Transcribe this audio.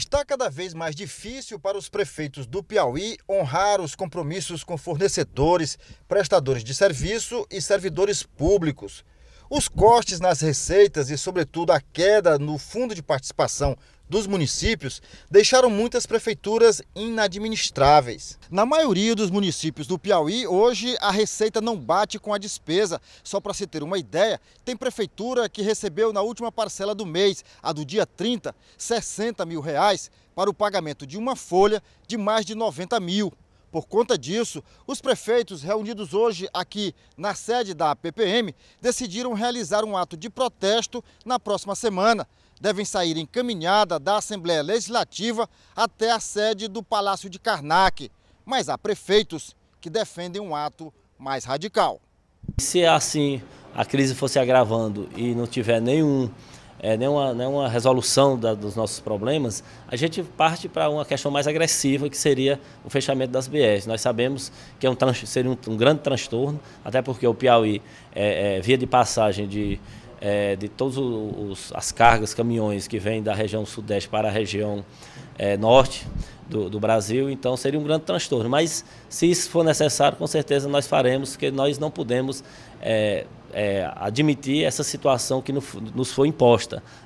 Está cada vez mais difícil para os prefeitos do Piauí honrar os compromissos com fornecedores, prestadores de serviço e servidores públicos. Os cortes nas receitas e, sobretudo, a queda no fundo de participação dos municípios deixaram muitas prefeituras inadministráveis. Na maioria dos municípios do Piauí, hoje a receita não bate com a despesa. Só para se ter uma ideia, tem prefeitura que recebeu na última parcela do mês, a do dia 30, 60 mil reais para o pagamento de uma folha de mais de 90 mil. Por conta disso, os prefeitos reunidos hoje aqui na sede da PPM decidiram realizar um ato de protesto na próxima semana. Devem sair em caminhada da Assembleia Legislativa até a sede do Palácio de Karnak. Mas há prefeitos que defendem um ato mais radical. Se assim a crise fosse agravando e não tiver nenhum é, nenhuma, nenhuma resolução da, dos nossos problemas, a gente parte para uma questão mais agressiva, que seria o fechamento das BRs. Nós sabemos que é um, seria um, um grande transtorno, até porque o Piauí é, é via de passagem de é, de todas as cargas, caminhões que vêm da região sudeste para a região é, norte do, do, Brasil, então seria um grande transtorno. Mas se isso for necessário, com certeza nós faremos, porque nós não podemos é, é admitir essa situação que nos foi imposta.